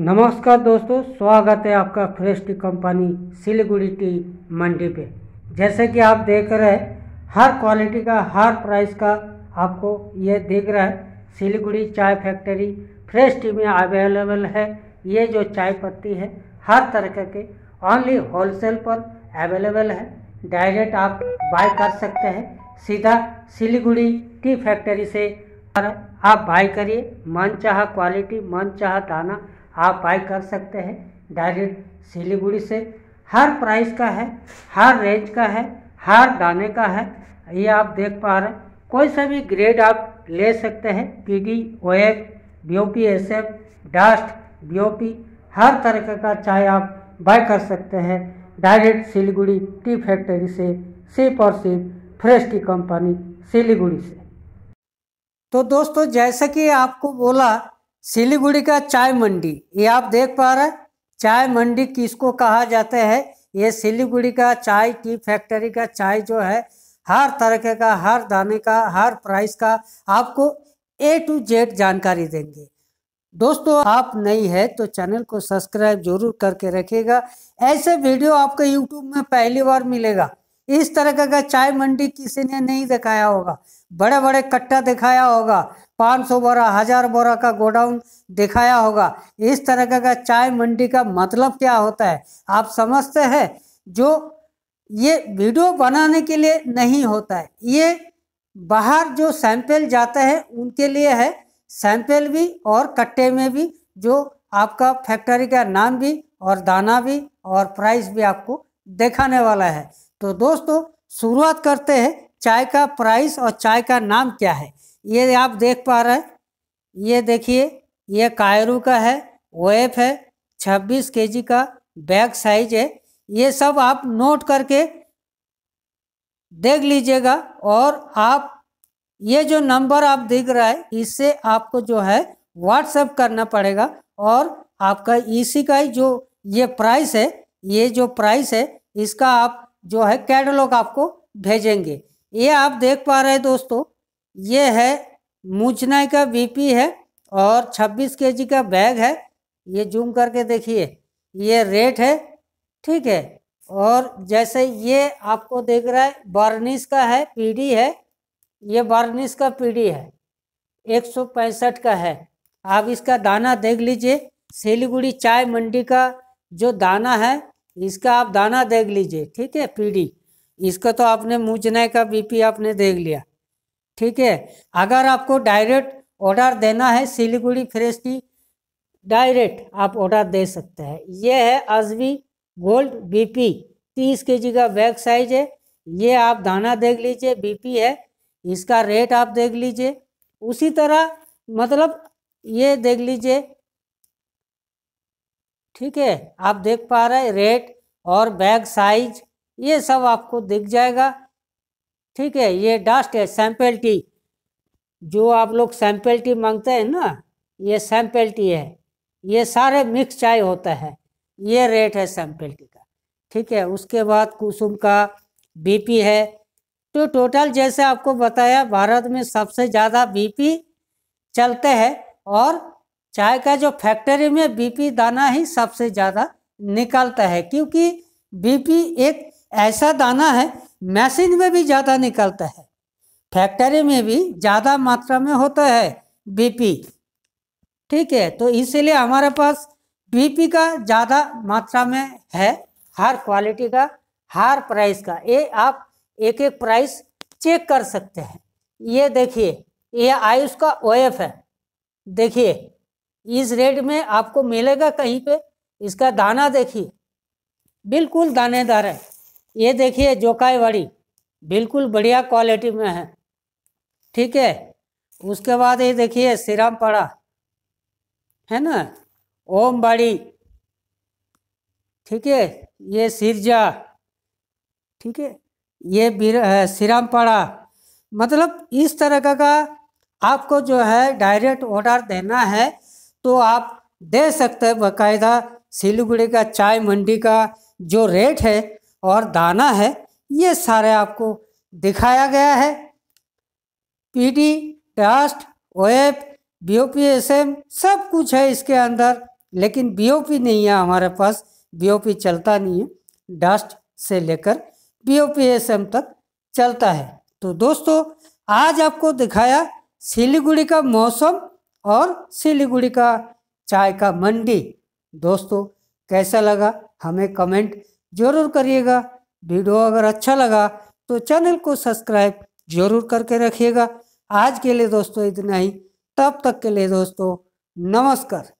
नमस्कार दोस्तों स्वागत है आपका fresh tea company Siliguri tea मंडी पे जैसे कि आप देख रहे हैं हर क्वालिटी का हर प्राइस का आपको ये दिख रहा है सिलीगुड़ी चाय फैक्ट्री फ्रेश टी में अवेलेबल है ये जो चाय पत्ती है हर तरह के ओनली होलसेल पर अवेलेबल है डायरेक्ट आप बाय कर सकते हैं सीधा सिलीगुड़ी टी फैक्ट्री से आप बाय करिए मन चाह क्वालिटी मन चाह दाना आप बाय कर सकते हैं डायरेक्ट सिलीगुड़ी से हर प्राइस का है हर रेंज का है हर दाने का है ये आप देख पा रहे हैं कोई सा भी ग्रेड आप ले सकते हैं P D O F B O P S F dust B O P हर तरह का चाय आप बाय कर सकते हैं डायरेक्ट सिलीगुड़ी टी फैक्ट्री से सिर्फ और सिर्फ फ्रेश टी कंपनी सिलीगुड़ी से तो दोस्तों जैसा कि आपको बोला सिलीगुड़ी का चाय मंडी ये आप देख पा रहे हैं चाय मंडी किसको कहा जाता है ये सिलीगुड़ी का चाय टी फैक्ट्री का चाय जो है हर तरह का हर दाने का हर प्राइस का आपको ए टू जेड जानकारी देंगे दोस्तों आप नई है तो चैनल को सब्सक्राइब जरूर करके रखेगा ऐसे वीडियो आपके यूट्यूब में पहली बार मिलेगा इस तरह का चाय मंडी किसी ने नहीं दिखाया होगा बड़े बड़े कट्टा दिखाया होगा 500 बोरा हजार बोरा का गोडाउन दिखाया होगा इस तरह का चाय मंडी का मतलब क्या होता है आप समझते हैं जो ये वीडियो बनाने के लिए नहीं होता है ये बाहर जो सैंपल जाते हैं उनके लिए है सैंपल भी और कट्टे में भी जो आपका फैक्ट्री का नाम भी और दाना भी और प्राइस भी आपको दिखाने वाला है तो दोस्तों शुरुआत करते हैं चाय का प्राइस और चाय का नाम क्या है ये आप देख पा रहे हैं ये देखिए ये कायरू का है वेफ है 26 केजी का बैग साइज है ये सब आप नोट करके देख लीजिएगा और आप ये जो नंबर आप दिख रहा है इससे आपको जो है व्हाट्सएप करना पड़ेगा और आपका इसी का ही जो ये प्राइस है ये जो प्राइस है इसका आप जो है कैटलॉग आपको भेजेंगे ये आप देख पा रहे हैं दोस्तों ये है मुझनाई का बीपी है और 26 केजी का बैग है ये जूम करके देखिए ये रेट है ठीक है और जैसे ये आपको देख रहा है बर्निस का है पीडी है ये बर्निस का पीडी है एक का है आप इसका दाना देख लीजिए सिलीगुड़ी चाय मंडी का जो दाना है इसका आप दाना देख लीजिए ठीक है पीढ़ी इसका तो आपने मुँह का बीपी आपने देख लिया ठीक है अगर आपको डायरेक्ट ऑर्डर देना है सिलीगुड़ी फ्रेश की डायरेक्ट आप ऑर्डर दे सकते हैं ये है अजवी गोल्ड बीपी तीस के जी का बैग साइज है ये आप दाना देख लीजिए बीपी है इसका रेट आप देख लीजिए उसी तरह मतलब ये देख लीजिए ठीक है आप देख पा रहे रेट और बैग साइज ये सब आपको दिख जाएगा ठीक है ये डस्ट है सैम्पल टी जो आप लोग सैम्पल टी मांगते हैं ना ये सैम्पल टी है ये सारे मिक्स चाय होता है ये रेट है सैम्पल टी का ठीक है उसके बाद कुसुम का बीपी है तो टोटल जैसे आपको बताया भारत में सबसे ज़्यादा बीपी चलते हैं और चाय का जो फैक्ट्री में बीपी दाना ही सबसे ज़्यादा निकलता है क्योंकि बीपी एक ऐसा दाना है मशीन में भी ज़्यादा निकलता है फैक्ट्री में भी ज़्यादा मात्रा में होता है बीपी ठीक है तो इसलिए हमारे पास बीपी का ज़्यादा मात्रा में है हर क्वालिटी का हर प्राइस का ये आप एक एक प्राइस चेक कर सकते हैं ये देखिए ये आयुष का ओएफ है देखिए इस रेट में आपको मिलेगा कहीं पे इसका दाना देखिए बिल्कुल दानेदार है ये देखिए जोकाईवाड़ी बिल्कुल बढ़िया क्वालिटी में है ठीक है उसके बाद ये देखिए पड़ा है ना ओम बाड़ी ठीक है ये सिरजा ठीक है ये पड़ा मतलब इस तरह का आपको जो है डायरेक्ट ऑर्डर देना है तो आप दे सकते हैं बाकायदा सिलीगुड़ी का चाय मंडी का जो रेट है और दाना है ये सारे आपको दिखाया गया है पीडी ट्रस्ट ओएफ बीओपीएसएम सब कुछ है इसके अंदर लेकिन बीओपी नहीं है हमारे पास बीओपी चलता नहीं है डस्ट से लेकर बीओपीएसएम तक चलता है तो दोस्तों आज आपको दिखाया सिलीगुड़ी का मौसम और सिलीगुड़ी का चाय का मंडी दोस्तों कैसा लगा हमें कमेंट जरूर करिएगा वीडियो अगर अच्छा लगा तो चैनल को सब्सक्राइब जरूर करके रखिएगा आज के लिए दोस्तों इतना ही तब तक के लिए दोस्तों नमस्कार